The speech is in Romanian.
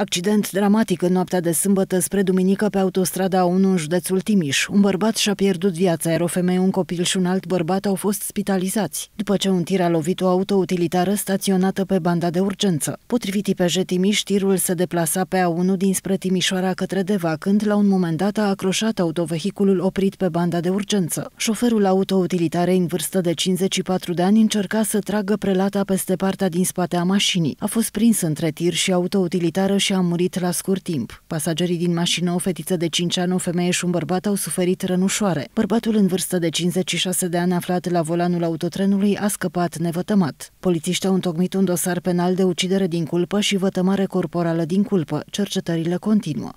Accident dramatic în noaptea de sâmbătă spre duminică pe autostrada 1 în județul Timiș. Un bărbat și-a pierdut viața, iar o femeie, un copil și un alt bărbat au fost spitalizați, după ce un tir a lovit o auto utilitară staționată pe banda de urgență. Potrivit IPJ Timiș, tirul se deplasa pe A1 dinspre Timișoara către Deva, când la un moment dat a acroșat autovehiculul oprit pe banda de urgență. Șoferul auto utilitare în vârstă de 54 de ani încerca să tragă prelata peste partea din spate a mașinii. A fost prins între tir și auto utilitară și și a murit la scurt timp. Pasagerii din mașină, o fetiță de 5 ani, o femeie și un bărbat au suferit rănușoare. Bărbatul în vârstă de 56 de ani aflat la volanul autotrenului a scăpat nevătămat. Polițiștii au întocmit un dosar penal de ucidere din culpă și vătămare corporală din culpă. Cercetările continuă.